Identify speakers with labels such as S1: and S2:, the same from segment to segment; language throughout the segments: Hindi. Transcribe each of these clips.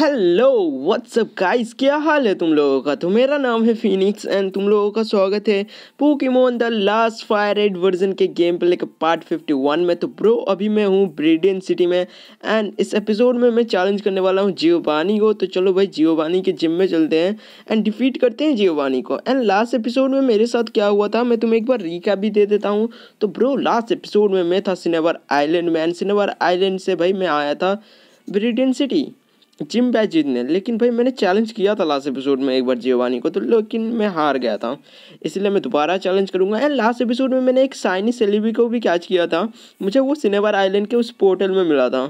S1: हेलो व्हाट्सअप गाइस क्या हाल है तुम लोगों का तो मेरा नाम है फिनिक्स एंड तुम लोगों का स्वागत है Pokemon the last fire red version के गेम प्ले के पार्ट 51 में तो ब्रो अभी मैं हूँ ब्रिडियन सिटी में एंड इस एपिसोड में मैं चैलेंज करने वाला हूँ जियोबानी को तो चलो भाई जियोबानी के जिम में चलते हैं एंड डिफीट करते हैं जियोबानी को एंड लास्ट एपिसोड में मेरे साथ क्या हुआ था मैं तुम्हें एक बार रीका भी दे देता हूँ तो ब्रो लास्ट एपिसोड में मैं था सिनेवर आइलैंड में एंड सिनेवर आइलैंड से भाई मैं आया था ब्रिडियन सिटी जिम बैच जीतने लेकिन भाई मैंने चैलेंज किया था लास्ट एपिसोड में एक बार जियोवानी को तो लेकिन मैं हार गया था इसलिए मैं दोबारा चैलेंज करूँगा एंड लास्ट एपिसोड में मैंने एक साइनी सेलिबी को भी कैच किया था मुझे वो सिनेवर आइलैंड के उस पोर्टल में मिला था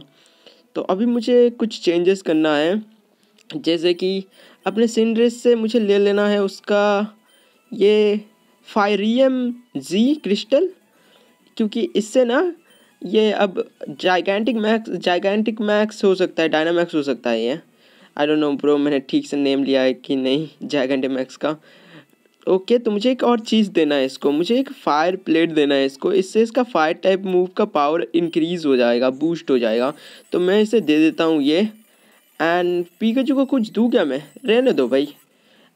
S1: तो अभी मुझे कुछ चेंजेस करना है जैसे कि अपने सिंड्रेस से मुझे ले लेना है उसका ये फायरियम जी क्रिस्टल क्योंकि इससे ना ये अब जाइगेंटिक मैक्स जाइगेंटिक मैक्स हो सकता है डायनामैक्स हो सकता है ये आई डोंट नो ब्रो मैंने ठीक से नेम लिया है कि नहीं जाइगेंटिक मैक्स का ओके okay, तो मुझे एक और चीज़ देना है इसको मुझे एक फायर प्लेट देना है इसको इससे इसका फायर टाइप मूव का पावर इंक्रीज़ हो जाएगा बूस्ट हो जाएगा तो मैं इसे दे देता हूँ ये एंड पीकाजू को कुछ दूँ क्या मैं रहने दो भाई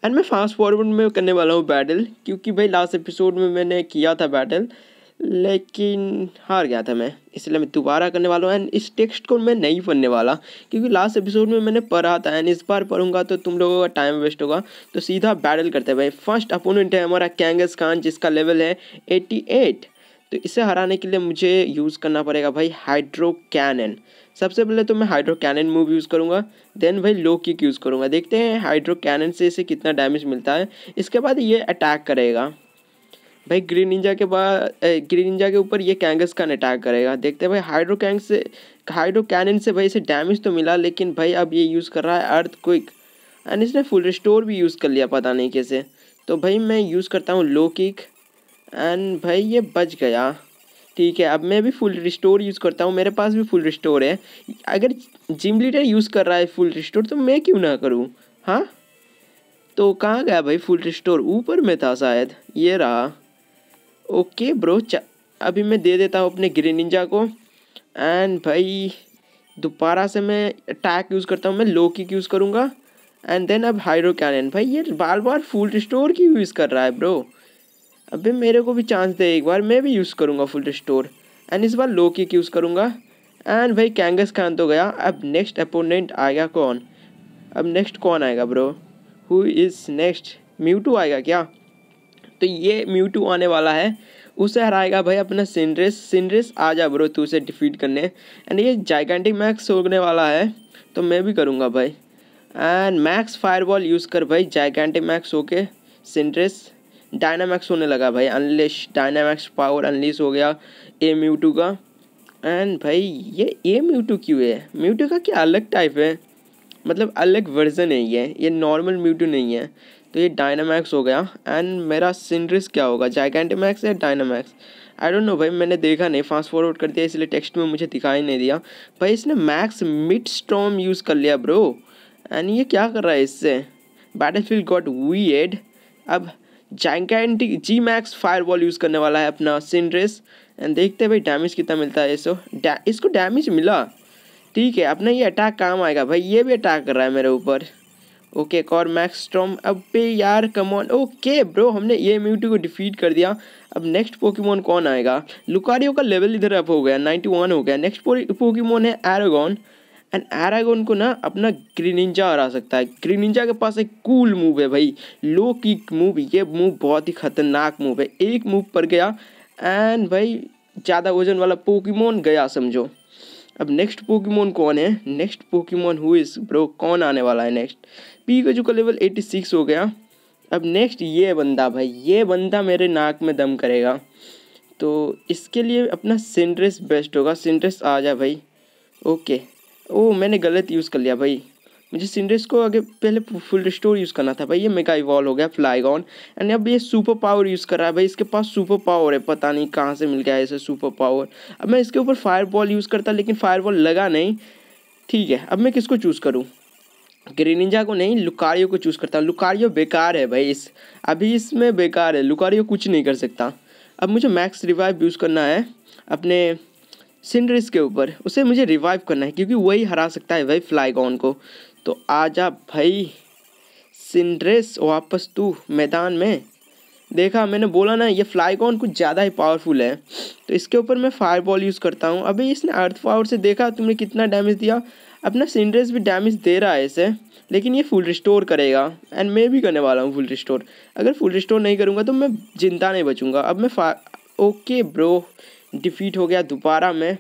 S1: एंड मैं फास्ट फॉरवर्ड में करने वाला हूँ बैटल क्योंकि भाई लास्ट एपिसोड में मैंने किया था बैटल लेकिन हार गया था मैं इसलिए मैं दोबारा करने वाला हूँ एंड इस टेक्स्ट को मैं नहीं पढ़ने वाला क्योंकि लास्ट एपिसोड में मैंने पढ़ा था एंड इस बार पढ़ूंगा तो तुम लोगों का टाइम वेस्ट होगा तो सीधा बैटल करते हैं भाई फर्स्ट अपोनेंट है हमारा कैंगस खान जिसका लेवल है एट्टी एट तो इसे हराने के लिए मुझे यूज़ करना पड़ेगा भाई हाइड्रो कैनन सबसे पहले तो मैं हाइड्रो कैनन मूव यूज़ करूँगा देन भाई लो किक यूज़ करूँगा देखते हैं हाइड्रो कैनन से इसे कितना डैमेज मिलता है इसके बाद ये अटैक करेगा भाई ग्रीन इंजा के बाद ग्रीन इंजा के ऊपर ये कैंगस का अटैक करेगा देखते हैं भाई हाइड्रो कैंग से हाइड्रो कैनन से भाई इसे डैमेज तो मिला लेकिन भाई अब ये यूज़ कर रहा है अर्थ क्विक एंड इसने फुल रिस्टोर भी यूज़ कर लिया पता नहीं कैसे तो भाई मैं यूज़ करता हूँ लो किक एंड भाई ये बच गया ठीक है अब मैं भी फुल रिस्टोर यूज़ करता हूँ मेरे पास भी फुल रिस्टोर है अगर जिम लीडर यूज़ कर रहा है फुल रिस्टोर तो मैं क्यों ना करूँ हाँ तो कहाँ गया भाई फुल रिस्टोर ऊपर में था शायद ये रहा ओके ब्रो अभी मैं दे देता हूँ अपने ग्रीन निंजा को एंड भाई दोबारा से मैं अटैक यूज़ करता हूँ मैं लो किक यूज़ करूँगा एंड देन अब हाइड्रो कैनन भाई ये बार बार फुल रिस्टोर की यूज़ कर रहा है ब्रो अभी मेरे को भी चांस दे एक बार मैं भी यूज़ करूँगा फुल रिस्टोर एंड इस बार लो किक यूज़ करूँगा एंड भाई कैंगस खान तो गया अब नेक्स्ट अपोनेंट आएगा कौन अब नेक्स्ट कौन आएगा bro who is next Mewtwo आएगा क्या तो ये म्यूटू आने वाला है उसे हराएगा भाई अपना सिंड्रेस सिंड्रेस आ जा ब्रो तू उसे डिफीट करने एंड ये जाइगेंटिक मैक्स होने वाला है तो मैं भी करूँगा भाई एंड मैक्स फायरबॉल यूज़ कर भाई जाइगेंटिक मैक्स होके सिंड्रेस डायनामैक्स होने लगा भाई अनलिश डायनामैक्स पावर अनलिश हो गया ए म्यूटू का एंड भाई ये ए म्यूटू क्यों है म्यूटू का क्या अलग टाइप है मतलब अलग वर्जन है ये ये नॉर्मल म्यूटू नहीं है तो ये डायनामैक्स हो गया एंड मेरा सिनरिस क्या होगा जाइगेंटमैक्स या डायनामैक्स आई डोंट नो भाई मैंने देखा नहीं फास्ट फॉरवर्ड कर दिया इसलिए टेक्स्ट में मुझे दिखाई नहीं दिया भाई इसने मैक्स मिड स्टॉम यूज़ कर लिया ब्रो एंड ये क्या कर रहा है इससे बैटल फील्ड गॉट वी एड अब जैंकेंटिक G max fire ball use करने वाला है अपना सिनरिस एंड देखते हैं भाई डैमेज कितना मिलता है इसको इसको डैमेज मिला ठीक है अपना ये अटैक काम आएगा भाई ये भी अटैक कर रहा है मेरे ऊपर ओके एक और मैक्स स्ट्रॉम अब पे यार कमॉन ओके ब्रो हमने ये म्यूटी को डिफीट कर दिया अब नेक्स्ट पोकीमोन कौन आएगा लुकारियो का लेवल इधर अप हो गया नाइन्टी वन हो गया नेक्स्ट पोकीमोन है एरागोन एंड एरागोन को ना अपना ग्रीनिंजा हरा सकता है ग्रीनिंजा के पास एक कूल मूव है भाई लो किक मूव ये मूव बहुत ही खतरनाक मूव है एक मूव पर गया एंड भाई ज़्यादा वजन वाला पोकीमोन गया समझो अब नेक्स्ट पोकीमोन कौन है next Pokemon who is bro कौन आने वाला है नेक्स्ट पी का लेवल सिक्स हो गया अब नेक्स्ट ये बंदा भाई ये बंदा मेरे नाक में दम करेगा तो इसके लिए अपना सेंड्रेस बेस्ट होगा सेंड्रेस आ जा भाई ओके ओ मैंने गलत यूज़ कर लिया भाई मुझे सिंड्रेस को आगे पहले फुल रिस्टोर यूज़ करना था भाई ये मेगा इवॉल्व हो गया फ्लाईगॉन एंड अब ये सुपर पावर यूज़ कर रहा है भाई इसके पास सुपर पावर है पता नहीं कहाँ से मिल गया ऐसे सुपर पावर अब मैं इसके ऊपर फायर बॉल यूज़ करता लेकिन फायर बॉल लगा नहीं ठीक है अब मैं किसको चूज़ करूँ ग्रेनिंजा को नहीं लुकारियो को चूज़ करता हूँ लुकारियो बेकार है भाई इस अभी इसमें बेकार है लुकारियो कुछ नहीं कर सकता अब मुझे मैक्स रिवाइव यूज़ करना है अपने सिंड्रिस के ऊपर उसे मुझे रिवाइव करना है क्योंकि वही हरा सकता है भाई फ्लाईगॉन को तो आजा भाई सिंड्रेस वापस तू मैदान में देखा मैंने बोला ना ये फ्लाईकॉन कुछ ज़्यादा ही पावरफुल है तो इसके ऊपर मैं फायर बॉल यूज़ करता हूँ अभी इसने अर्थ पावर से देखा तुमने कितना डैमेज दिया अपना सिंड्रेस भी डैमेज दे रहा है इसे लेकिन ये फुल रिस्टोर करेगा एंड मैं भी करने वाला हूँ फुल रिस्टोर अगर फुल रिस्टोर नहीं करूँगा तो मैं जिंदा नहीं बचूँगा अब मैं फा ओके ब्रो डिफीट हो गया दोबारा मैं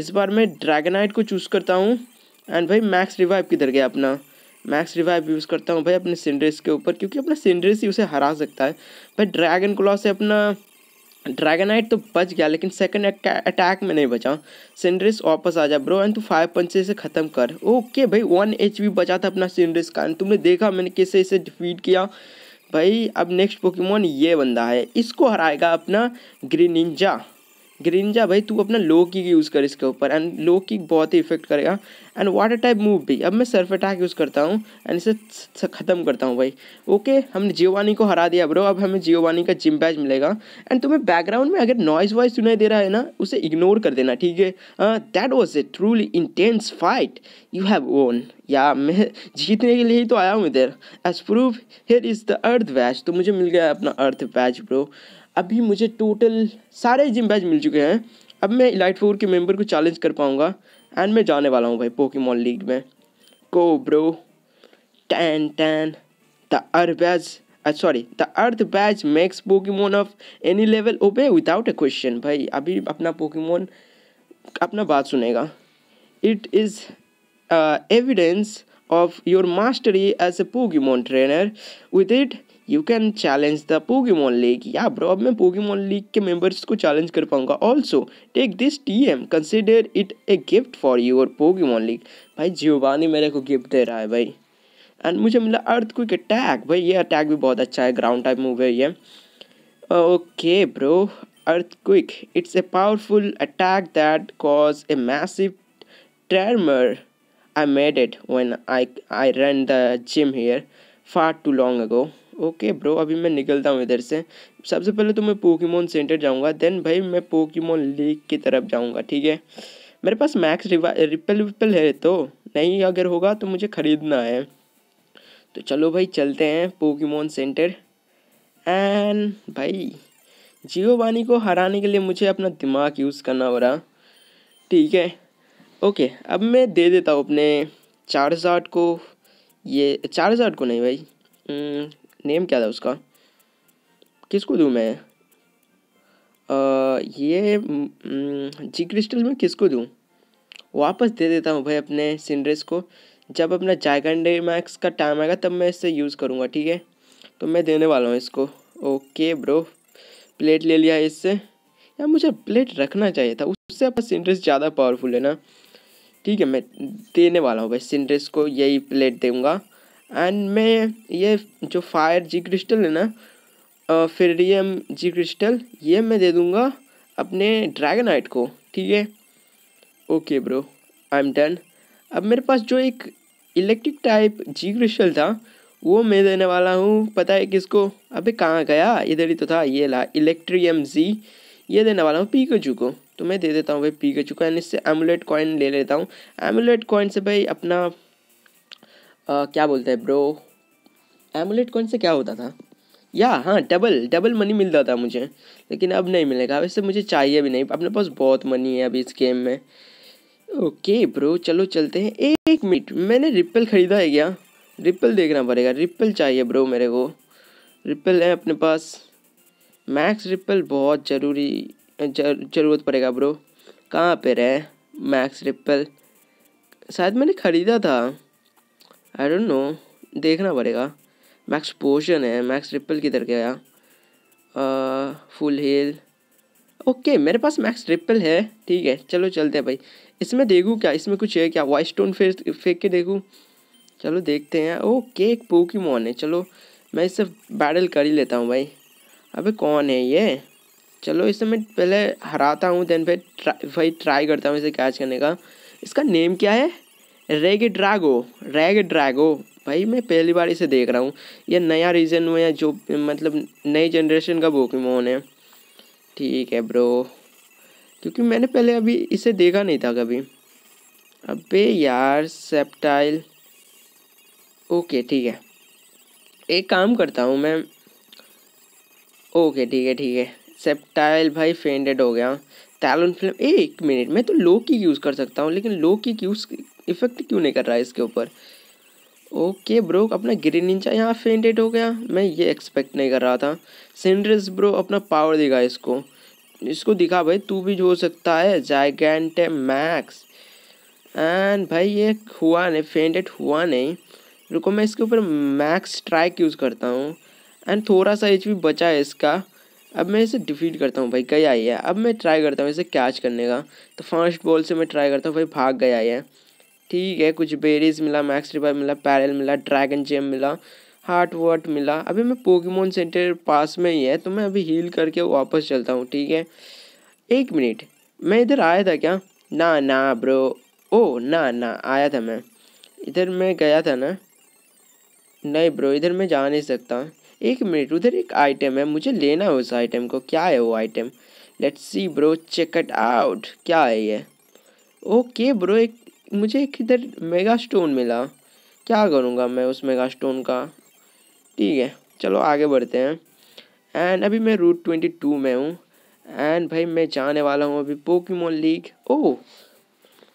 S1: इस बार मैं ड्रैगनाइट को चूज़ करता हूँ एंड भाई मैक्स रिवाइव किधर गया अपना मैक्स रिवाइव यूज़ करता हूँ भाई अपने सिंड्रेस के ऊपर क्योंकि अपना सिंड्रेस ही उसे हरा सकता है भाई ड्रैगन क्लॉ से अपना ड्रैगनाइट तो बच गया लेकिन सेकंड अटैक में नहीं बचा सिंड्रेस वापस आ जा ब्रो एंड तू फाइव पंच इसे ख़त्म कर ओके भाई वन एच बचा था अपना सिंड्रेस का एंड तुमने देखा मैंने कैसे इसे डिफीट किया भाई अब नेक्स्ट पोकेमोन ये बंदा है इसको हराएगा अपना ग्रीनिंजा ग्रीनजा भाई तू अपना लो किक यूज़ कर इसके ऊपर एंड लो किक बहुत ही इफेक्ट करेगा एंड वाटर टाइप मूव भी अब मैं सर्फ अटैक यूज़ करता हूँ एंड इसे ख़त्म करता हूँ भाई ओके हमने जियोवानी को हरा दिया ब्रो अब हमें जियोवानी का जिम बैच मिलेगा एंड तुम्हें बैकग्राउंड में अगर नॉइज़ वॉइस सुनाई दे रहा है ना उसे इग्नोर कर देना ठीक है that was a truly intense fight you have won या मैं जीतने के लिए ही तो आया हूँ इधर as proof here is the earth badge तो मुझे मिल गया अपना अर्थ बैच ब्रो अभी मुझे टोटल सारे जिम बैच मिल चुके हैं अब मैं इलाइट फोर के मेंबर को चैलेंज कर पाऊँगा एंड मैं जाने वाला हूँ भाई पोकेमॉन लीग में को ब्रो टैन टैन the earth badge sorry the earth badge makes Pokemon of any level obey without a question भाई अभी अपना पोकेमोन अपना बात सुनेगा it is evidence your your mastery as a Pokemon trainer with it you can challenge the Pokemon league yeah bro अब मैं पोगीमोन लीग के मेंबर्स को चैलेंज कर पाऊंगा also take this T M consider it a gift for your Pokemon league भाई जियोबानी मेरे को गिफ्ट दे रहा है भाई एंड मुझे मिला अर्थ क्विक अटैक भाई ये अटैक भी बहुत अच्छा है ग्राउंड टाइप मूव है ये okay bro earthquake it's a powerful attack that cause a massive tremor I made it when I I run the gym here far too long ago okay bro अभी मैं निकलता हूँ इधर से सबसे पहले तो मैं पोकीमोन सेंटर जाऊँगा देन भाई मैं पोकीमोन लीग की तरफ जाऊँगा ठीक है मेरे पास मैक्स रिपल विपल है तो नहीं अगर होगा तो मुझे ख़रीदना है तो चलो भाई चलते हैं पोकीमोन सेंटर एंड भाई जियो वानी को हराने के लिए मुझे अपना दिमाग यूज़ करना हो रहा ठीक है ओके अब मैं दे देता हूँ अपने आर्ट को ये चार को नहीं भाई hmm, नेम क्या था उसका किसको दूँ मैं आ, ये हम्म, जी क्रिस्टल में किसको दूँ वापस दे देता हूँ भाई अपने सिंड्रेस को जब अपना जाइगनडे मैक्स का टाइम आएगा तब मैं इसे यूज़ करूँगा ठीक है तो मैं देने वाला हूँ इसको ओके ब्रो प्लेट ले लिया इससे यार मुझे प्लेट रखना चाहिए था उससे अपना सिंड्रेस ज़्यादा पावरफुल है ना ठीक है मैं देने वाला हूँ भाई सिंड्रेस को यही प्लेट दूँगा एंड मैं ये जो फायर जी क्रिस्टल है ना फेरियम जी क्रिस्टल ये मैं दे दूँगा अपने ड्रैगन आइट को ठीक है okay bro I am done अब मेरे पास जो एक इलेक्ट्रिक टाइप जी क्रिस्टल था वो मैं देने वाला हूँ पता है किसको अबे कहाँ गया इधर ही तो था ये ला इलेक्ट्रियम जी ये देने वाला हूँ पीकजू को तो मैं दे देता हूँ भाई चू को एंड इससे एमुलेट कॉइन ले लेता हूँ एमुलेट कॉइन से भाई अपना आ, क्या बोलते हैं ब्रो एमुलेट कौन से क्या होता था या हाँ डबल डबल मनी मिलता था मुझे लेकिन अब नहीं मिलेगा वैसे मुझे चाहिए भी नहीं अपने पास बहुत मनी है अभी इस गेम में ओके ब्रो चलो चलते हैं एक मिनट मैंने रिपल ख़रीदा है क्या रिपल देखना पड़ेगा रिपल चाहिए ब्रो मेरे को रिपल है अपने पास मैक्स रिपल बहुत ज़रूरी जर, ज़रूरत पड़ेगा ब्रो कहाँ पर है मैक्स रिपल शायद मैंने ख़रीदा था आई डोंट नो देखना पड़ेगा मैक्स पोशन है मैक्स ट्रिपल किधर गया फुल हील ओके मेरे पास मैक्स ट्रिपल है ठीक है चलो चलते हैं भाई इसमें देखूँ क्या इसमें कुछ है क्या वाइट स्टोन फेस फेंक के देखूँ चलो देखते हैं ओके एक मोहन है चलो मैं इससे बैटल कर ही लेता हूँ भाई अबे कौन है ये चलो इसे मैं पहले हराता हूँ देन फिर ट्रा, भाई ट्राई करता हूँ इसे कैच करने का इसका नेम क्या है रेग ड्रैगो रेग ड्रैगो भाई मैं पहली बार इसे देख रहा हूँ ये नया रीजन में या जो मतलब नई जनरेशन का पोकेमोन है ठीक है ब्रो क्योंकि मैंने पहले अभी इसे देखा नहीं था कभी अबे यार सेप्टाइल ओके ठीक है एक काम करता हूँ मैं ओके ठीक है ठीक है सेप्टाइल भाई फेंडेड हो गया तैलून फिल्म एक मिनट मैं तो लो की यूज़ कर सकता हूँ लेकिन लो की यूज़ इफ़ेक्ट क्यों नहीं कर रहा है इसके ऊपर ओके ब्रो अपना ग्रीन इंचा यहाँ फेंटेड हो गया मैं ये एक्सपेक्ट नहीं कर रहा था सेंड्रेस ब्रो अपना पावर दिखा इसको इसको दिखा भाई तू भी जो हो सकता है जाइगेंट मैक्स एंड भाई ये हुआ नहीं फेंटेड हुआ नहीं रुको मैं इसके ऊपर मैक्स स्ट्राइक यूज़ करता हूँ एंड थोड़ा सा एच बचा है इसका अब मैं इसे डिफीट करता हूँ भाई गया ही है अब मैं ट्राई करता हूँ इसे कैच करने का तो फर्स्ट बॉल से मैं ट्राई करता हूँ भाई भाग गया ही है ठीक है कुछ बेरीज मिला मैक्स रिवाइव मिला पैरल मिला ड्रैगन जेम मिला हार्ट वर्ट मिला अभी मैं पोकेमोन सेंटर पास में ही है तो मैं अभी हील करके वापस चलता हूँ ठीक है एक मिनट मैं इधर आया था क्या ना ना ब्रो ओ ना ना आया था मैं इधर मैं गया था ना नहीं ब्रो इधर मैं जा नहीं सकता एक मिनट उधर एक आइटम है मुझे लेना है उस आइटम को क्या है वो item let's see bro check it out क्या है ये ओके ब्रो एक मुझे एक इधर मेगा स्टोन मिला क्या करूँगा मैं उस मेगा स्टोन का ठीक है चलो आगे बढ़ते हैं एंड अभी मैं रूट ट्वेंटी टू में हूँ एंड भाई मैं जाने वाला हूँ अभी पोकीमोन लीग ओ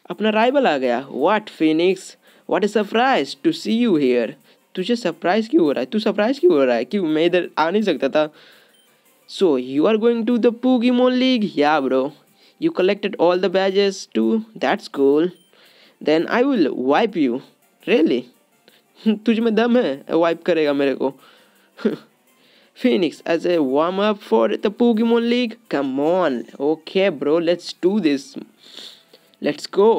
S1: अपना राइवल आ गया what Phoenix what a surprise to see you here तुझे सरप्राइज़ क्यों हो रहा है तू सरप्राइज़ क्यों हो रहा है कि मैं इधर आ नहीं सकता था so you are going to the Pokemon league yeah bro you collected all the badges too that's cool then I will wipe you really तुझ में दम है वाइप करेगा मेरे को as a warm up for the the mon league come on okay bro let's do this let's go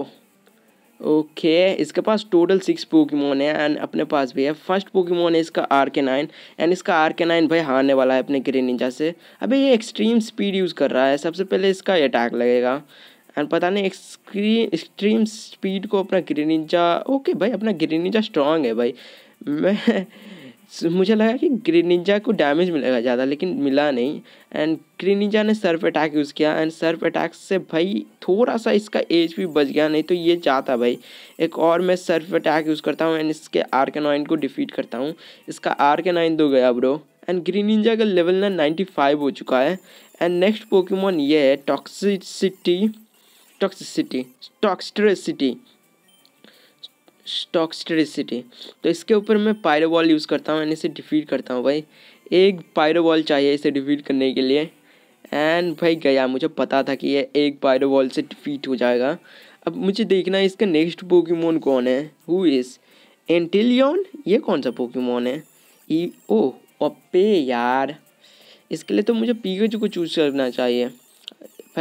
S1: okay इसके पास टोटल सिक्स पोकेमोन है एंड अपने पास भी है फर्स्ट पोकेमोन है इसका आर के नाइन एंड इसका आर के नाइन भाई हारने वाला है अपने ग्रेनिजा से अभी ये एक्सट्रीम स्पीड यूज़ कर रहा है सबसे पहले इसका अटैक लगेगा एंड पता नहीं एक्सक्री एक्सट्रीम स्पीड को अपना ग्रेनिजा ओके भाई अपना ग्रेनिजा स्ट्रांग है भाई मैं मुझे लगा कि ग्रेनिजा को डैमेज मिलेगा ज़्यादा लेकिन मिला नहीं एंड ग्रेनिजा ने सर्फ अटैक यूज़ किया एंड सर्फ अटैक से भाई थोड़ा सा इसका एज भी बच गया नहीं तो ये जाता भाई एक और मैं सर्फ अटैक यूज़ करता हूँ एंड इसके आर के नाइन को डिफीट करता हूँ इसका आर के नाइन दो गया ब्रो एंड ग्रीनिंजा का लेवल ना नाइन्टी फाइव हो चुका है एंड नेक्स्ट पोकेमॉन ये है टॉक्सिसिटी टॉक्सिसिटी टॉक्सट्रेसिटी टॉक्सट्रेसिटी तो इसके ऊपर मैं पायरो बॉल यूज़ करता हूँ यानी इसे डिफीट करता हूँ भाई एक पायरो बॉल चाहिए इसे डिफीट करने के लिए एंड भाई गया मुझे पता था कि ये एक पायरो बॉल से डिफीट हो जाएगा अब मुझे देखना है इसका नेक्स्ट पोकीमोन कौन है हु इज़ एंटिलियन ये कौन सा पोकीमोन है ई ओ ओपे पे यार इसके लिए तो मुझे पीकेजू को चूज़ करना चाहिए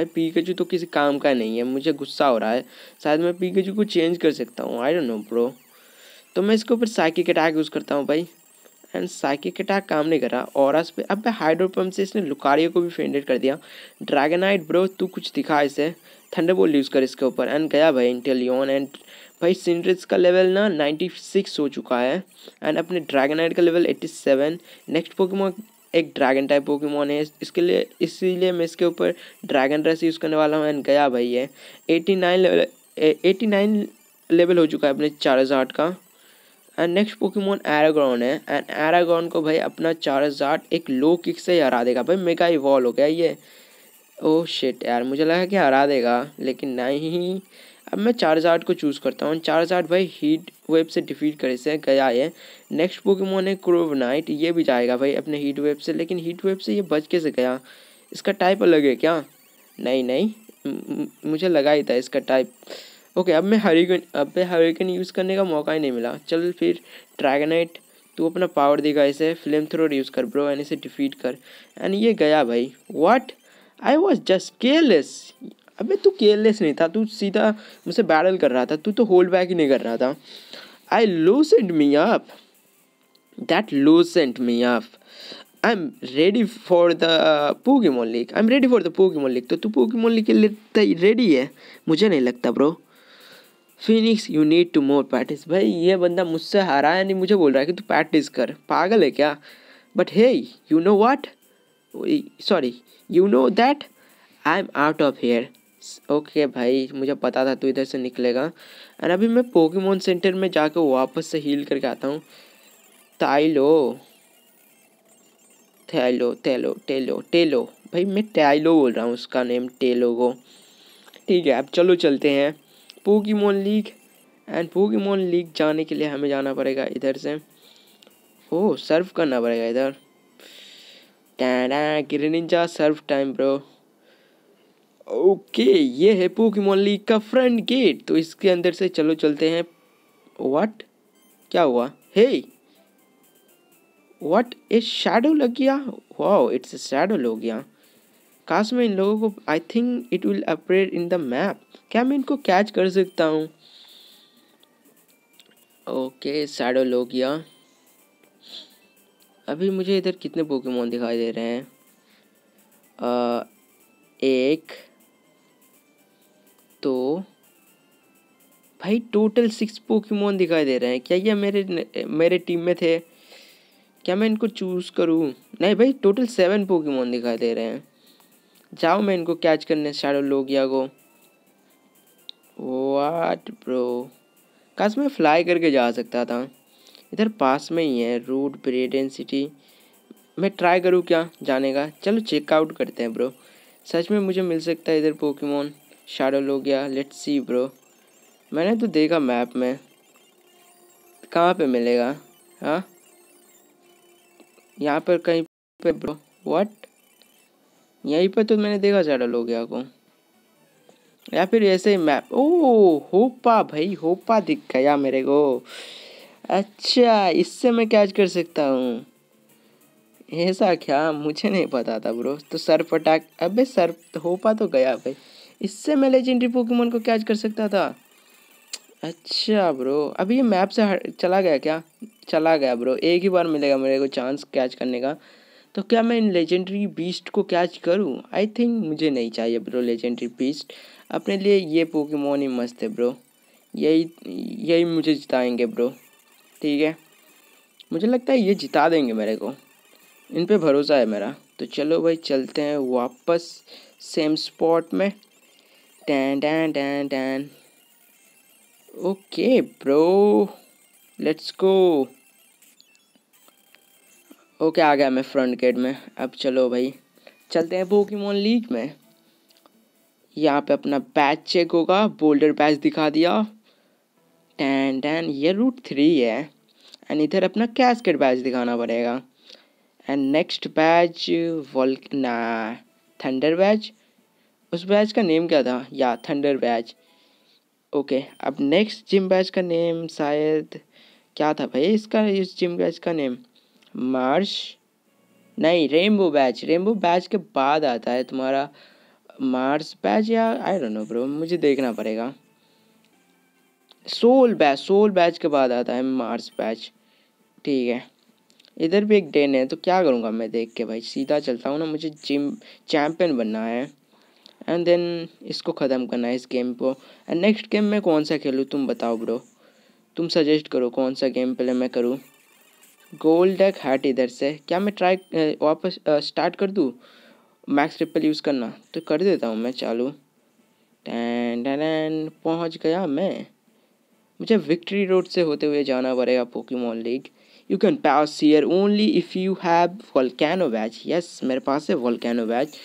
S1: भाई जू तो किसी काम का नहीं है मुझे गुस्सा हो रहा है शायद मैं जू को चेंज कर सकता हूँ आई डोंट नो ब्रो तो मैं इसके ऊपर साइकिक अटैक यूज़ करता हूँ भाई एंड साइकिक अटैक काम नहीं कर रहा और पे अब हाइड्रो पंप से इसने लुकारियो को भी फेंडेड कर दिया ड्रैगनाइट ब्रो तू कुछ दिखा इसे थंडरबोल्ट यूज़ कर इसके ऊपर एंड गया भाई इंटेलियन एंड भाई सिंड्रिक्स का लेवल ना नाइन्टी सिक्स हो चुका है एंड अपने ड्रैगनाइट का level eighty seven next Pokemon एक ड्रैगन टाइप पोकेमोन है इसके लिए इसीलिए मैं इसके ऊपर ड्रैगन रस यूज़ करने वाला हूँ एंड गया भाई ये eighty nine level eighty nine level हो चुका है अपने चार हज़ार का एंड नेक्स्ट पोकेमोन एराग्रॉन है एंड एराग्रॉन को भाई अपना चार हज़ार एक लो किक से हरा देगा भाई मेगा इवॉल्व हो गया ये ओ oh शिट यार मुझे लगा कि हरा देगा लेकिन नहीं अब मैं चार्जार्ड को चूज़ करता हूँ चार्जार्ड भाई हीट वेब से डिफीट करे से गया है नेक्स्ट पोकेमोन है क्रोवनाइट ये भी जाएगा भाई अपने हीट वेब से लेकिन हीट वेब से ये बच के से गया इसका टाइप अलग है क्या नहीं नहीं मुझे लगा ही था इसका टाइप ओके अब मैं हरिकन अब मैं हरिकन यूज़ करने का मौका ही नहीं मिला चल फिर ड्रैगनाइट तू अपना पावर देगा इसे फ्लेम थ्रोर यूज़ कर ब्रो एंड इसे डिफीट कर एंड ये गया भाई what I was just careless अबे तू केयरलेस नहीं था तू सीधा मुझसे बैडल कर रहा था तू तो होल्ड बैक ही नहीं कर रहा था I lose and me up that lose and me up I am ready for the की मोलिक I am ready for the की मोलिक तो तू की मोलिक के लिए रेडी है मुझे नहीं लगता bro Phoenix you need to more practice भाई ये बंदा मुझसे हारा है नहीं मुझे बोल रहा है कि तू प्रैक्टिस कर पागल है क्या but hey you know what sorry you know that I am out of here okay भाई मुझे पता था तू इधर से निकलेगा एंड अभी मैं पोकेमोन सेंटर में जाकर वापस से हील करके आता हूँ टाइलो थैलो टेलो टेलो टेलो भाई मैं टाइलो बोल रहा हूँ उसका नेम टेलो को ठीक है अब चलो चलते हैं Pokemon league and Pokemon league जाने के लिए हमें जाना पड़ेगा इधर से ओ सर्व करना पड़ेगा इधर tada Greninja surf time bro okay ये है पोकेमोन लीग का फ्रंट गेट तो इसके अंदर से चलो चलते हैं व्हाट क्या हुआ हे व्हाट ए शैडो लग गया वाओ इट्स ए शैडो लग गया काश मैं इन लोगों को I think it will operate in the map क्या मैं इनको कैच कर सकता हूँ ओके शैडो लग गया अभी मुझे इधर कितने पोकेमोन दिखाई दे रहे हैं आ, uh, एक तो भाई टोटल सिक्स पोकीमोन दिखाई दे रहे हैं क्या ये मेरे मेरे टीम में थे क्या मैं इनको चूज़ करूँ नहीं भाई टोटल सेवन पोकीमोन दिखाई दे रहे हैं जाओ मैं इनको कैच करने शैडो लोगिया को वाट ब्रो काश मैं फ्लाई करके जा सकता था इधर पास में ही है रूट ब्रेडन सिटी मैं ट्राई करूँ क्या जाने का चलो चेकआउट करते हैं ब्रो सच में मुझे मिल सकता है इधर पोकेमोन शाडो लो गया लेट सी ब्रो मैंने तो देखा मैप में कहाँ पे मिलेगा हाँ यहाँ पर कहीं पे ब्रो व्हाट यहीं पर तो मैंने देखा शाडो लो गया को या फिर ऐसे ही मैप ओ होपा भाई होपा दिख गया मेरे को अच्छा इससे मैं कैच कर सकता हूँ ऐसा क्या मुझे नहीं पता था ब्रो तो सर्फ अटैक अबे सर्फ होपा तो गया भाई इससे मैं लेजेंडरी पोकेमोन को कैच कर सकता था अच्छा ब्रो अभी ये मैप से हट चला गया क्या चला गया ब्रो एक ही बार मिलेगा मेरे को चांस कैच करने का तो क्या मैं इन लेजेंडरी बीस्ट को कैच करूँ आई थिंक मुझे नहीं चाहिए ब्रो लेजेंडरी बीस्ट अपने लिए ये पोकेमोन ही मस्त है ब्रो यही यही मुझे जिताएंगे ब्रो ठीक है मुझे लगता है ये जिता देंगे मेरे को इन पर भरोसा है मेरा तो चलो भाई चलते हैं वापस सेम स्पॉट में Dan dan dan dan. Okay, bro. Let's go okay आ गया मैं फ्रंट गेट में अब चलो भाई चलते हैं पोकेमोन लीग में यहाँ पे अपना बैच चेक होगा बोल्डर बैच दिखा दिया टैन टैन ये रूट थ्री है एंड इधर अपना कैसकेट बैच दिखाना पड़ेगा एंड नेक्स्ट बैच वॉल ना थंडर बैच उस बैच का नेम क्या था या थंडर बैच ओके अब नेक्स्ट जिम बैच का नेम शायद क्या था भाई इसका इस जिम बैच का नेम मार्श नहीं रेनबो बैच रेनबो बैच के बाद आता है तुम्हारा मार्स बैच या आई डोंट नो ब्रो मुझे देखना पड़ेगा सोल बैच सोल बैच के बाद आता है मार्स बैच ठीक है इधर भी एक डेन है तो क्या करूँगा मैं देख के भाई सीधा चलता हूँ ना मुझे जिम चैम्पियन बनना है एंड देन इसको ख़त्म करना है इस गेम को एंड नेक्स्ट गेम मैं कौन सा खेलूँ तुम बताओ ब्रो तुम सजेस्ट करो कौन सा गेम पहले मैं करूँ गोल्ड डक हट इधर से क्या मैं ट्राई वापस स्टार्ट कर दूँ मैक्स ट्रिपल यूज़ करना तो कर देता हूँ मैं चालू टैन टैन पहुँच गया मैं मुझे विक्ट्री रोड से होते हुए जाना पड़ेगा मॉल league you can pass here only if you have volcano badge yes मेरे पास है वॉल्केनो बैच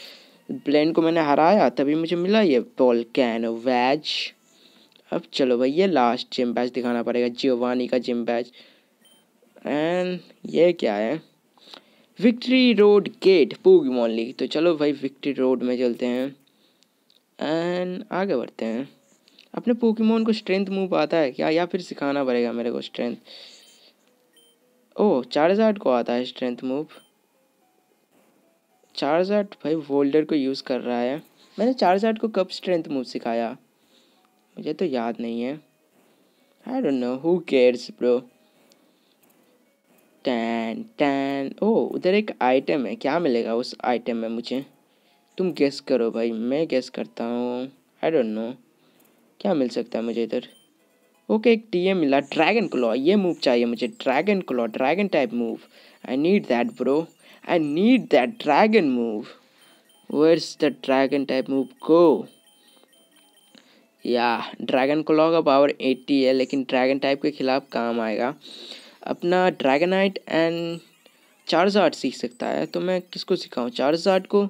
S1: ब्लेंड को मैंने हराया तभी मुझे मिला ये बॉल कैन वैज अब चलो भैया लास्ट जिम बैच दिखाना पड़ेगा जियोवानी का जिम बैच एंड ये क्या है विक्ट्री रोड गेट मॉल लीग तो चलो भाई विक्ट्री रोड में चलते हैं एंड आगे बढ़ते हैं अपने पोकेमोन को स्ट्रेंथ मूव आता है क्या या फिर सिखाना पड़ेगा मेरे को स्ट्रेंथ ओह चार को आता है स्ट्रेंथ मूव चार्ज आर्ट भाई वोल्डर को यूज़ कर रहा है मैंने चार्ज आर्ट को कब स्ट्रेंथ मूव सिखाया मुझे तो याद नहीं है I don't know who cares bro टैन टैन ओ उधर एक आइटम है क्या मिलेगा उस आइटम में मुझे तुम गेस करो भाई मैं गेस करता हूँ आई डोंट नो क्या मिल सकता है मुझे इधर ओके एक टी मिला ड्रैगन क्लॉ ये मूव चाहिए मुझे dragon claw dragon type move I need that bro I need that dragon move. Where's the dragon type move go? या ड्रैगन को लॉग का पावर 80 है लेकिन ड्रैगन टाइप के खिलाफ काम आएगा अपना ड्रैगनाइट एंड चार्ज आर्ट सीख सकता है तो मैं किसको सिखाऊँ चार्ज आर्ट को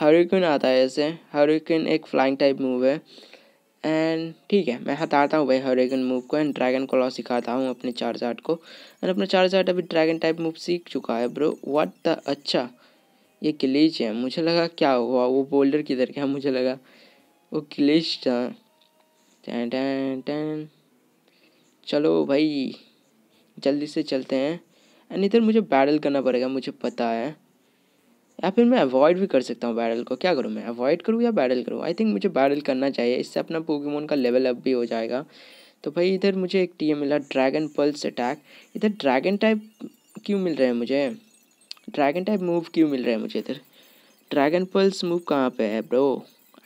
S1: हरिकन आता है ऐसे हरिकन एक फ्लाइंग टाइप मूव है एंड ठीक है मैं हटाता हूँ भाई हरेगन मूव को एंड ड्रैगन को लॉ सिखाता हूँ अपने चार्ज आर्ट को एंड अपना चार्ज आर्ट अभी ड्रैगन टाइप मूव सीख चुका है ब्रो व्हाट द अच्छा ये क्लीच है मुझे लगा क्या हुआ वो बोल्डर किधर क्या मुझे लगा वो क्लीच था टैन टैन टैन चलो भाई जल्दी से चलते हैं एंड इधर मुझे बैटल करना पड़ेगा मुझे पता है या फिर मैं अवॉइड भी कर सकता हूँ बैरल को क्या करूँ मैं अवॉइड करूँ या बैरल करूँ आई थिंक मुझे बैरल करना चाहिए इससे अपना पोकेमोन का लेवल अप भी हो जाएगा तो भाई इधर मुझे एक टीम मिला ड्रैगन पल्स अटैक इधर ड्रैगन टाइप क्यों मिल रहा है मुझे ड्रैगन टाइप मूव क्यों मिल रहा है मुझे इधर ड्रैगन पल्स मूव कहाँ पे है bro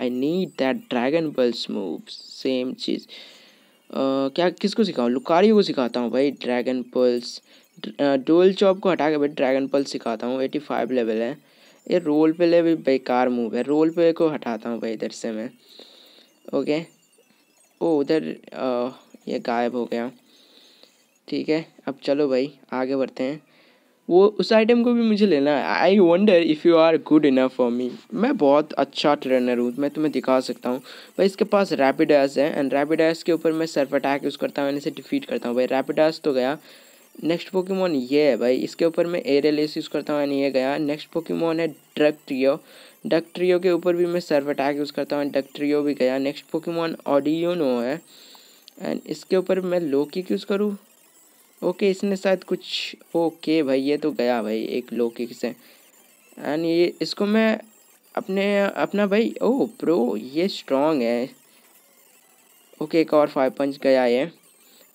S1: I need that dragon pulse move same चीज़ uh, क्या किसको सिखाऊँ लुकारियो को सिखाता हूँ भाई ड्रैगन पल्स डोल चॉप को हटा के भाई ड्रैगन पल्स सिखाता हूँ एटी फाइव लेवल है ये रोल प्ले भी बेकार मूव है रोल प्ले को हटाता हूँ भाई इधर से मैं ओके ओ उधर ये गायब हो गया ठीक है अब चलो भाई आगे बढ़ते हैं वो उस आइटम को भी मुझे लेना है I wonder if you are good enough for me मैं बहुत अच्छा ट्रेनर हूँ मैं तुम्हें दिखा सकता हूँ भाई इसके पास रैपिड है एंड रैपिड के ऊपर मैं सर्फ अटैक यूज़ करता हूँ इसे डिफीट करता हूँ भाई रैपिड तो गया नेक्स्ट पोकीमोन ये है भाई इसके ऊपर मैं एरियल एस यूज़ करता हूँ नहीं ये गया नेक्स्ट पोकीमोन है ड्रगट्रियो डक्ट्रियो के ऊपर भी मैं सर्व अटैक यूज़ करता हूँ डक्ट्रियो भी गया नेक्स्ट पोकीमोन ऑडियोनो है एंड इसके ऊपर मैं लोकिक यूज़ करूँ ओके इसने शायद कुछ ओके भाई ये तो गया भाई एक लोकिक से एंड ये इसको मैं अपने अपना भाई ओ प्रो ये स्ट्रॉन्ग है ओके एक और फाइव पंच गया ये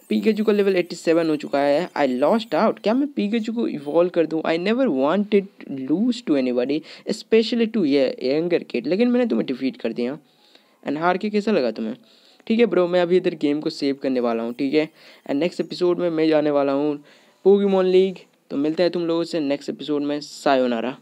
S1: पीकेजू का लेवल 87 हो चुका है आई लॉस्ट आउट क्या मैं पीकेजू को इवॉल्व कर दूँ I never wanted lose to anybody specially to ये यंगर किड लेकिन मैंने तुम्हें डिफीट कर दिया एंड हार के कैसा लगा तुम्हें ठीक है ब्रो मैं अभी इधर गेम को सेव करने वाला हूँ ठीक है एंड नेक्स्ट एपिसोड में मैं जाने वाला हूँ पोगी लीग तो मिलते हैं तुम लोगों से नेक्स्ट एपिसोड में सायोनारा